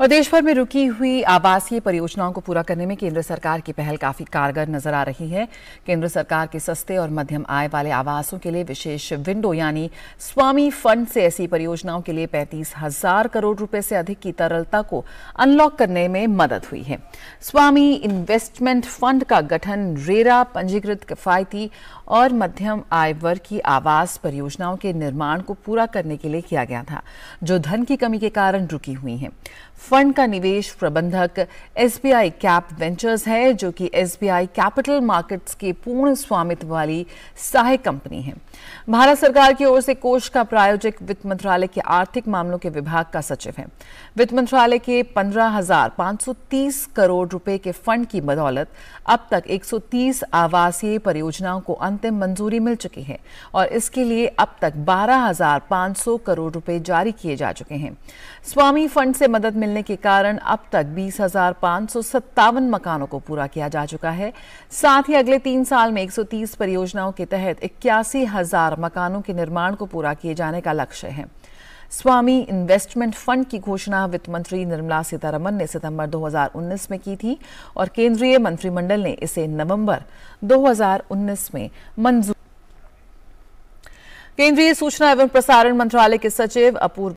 और देश भर में रुकी हुई आवासीय परियोजनाओं को पूरा करने में केंद्र सरकार की पहल काफी कारगर नजर आ रही है केंद्र सरकार के सस्ते और मध्यम आय वाले आवासों के लिए विशेष विंडो यानी स्वामी फंड से ऐसी परियोजनाओं के लिए पैंतीस हजार करोड़ रुपए से अधिक की तरलता को अनलॉक करने में मदद हुई है स्वामी इन्वेस्टमेंट फंड का गठन रेरा पंजीकृत किफायती और मध्यम आय वर्ग की आवास परियोजनाओं के निर्माण को पूरा करने के लिए किया गया था जो धन की कमी के कारण रुकी हुई है फंड का निवेश प्रबंधक एसबीआई कैप वेंचर्स है जो कि एसबीआई कैपिटल मार्केट्स के पूर्ण स्वामित्व वाली सहायक कंपनी है भारत सरकार की ओर से कोष का प्रायोजक वित्त मंत्रालय के आर्थिक मामलों के विभाग का सचिव है वित्त मंत्रालय के 15,530 करोड़ रुपए के फंड की बदौलत अब तक 130 आवासीय परियोजनाओं को अंतिम मंजूरी मिल चुकी है और इसके लिए अब तक 12,500 करोड़ रुपए जारी किए जा चुके हैं स्वामी फंड से मदद मिलने मिलने के कारण अब तक बीस हजार पांच सौ सत्तावन मकानों को पूरा किया जा चुका है साथ ही अगले तीन साल में 130 परियोजनाओं के तहत इक्यासी हजार मकानों के निर्माण को पूरा किए जाने का लक्ष्य है स्वामी इन्वेस्टमेंट फंड की घोषणा वित्त मंत्री निर्मला सीतारमन ने सितंबर 2019 में की थी और केंद्रीय मंत्रिमंडल ने इसे नवंबर 2019 में मंजूर केंद्रीय सूचना एवं प्रसारण मंत्रालय के सचिव अपूर्व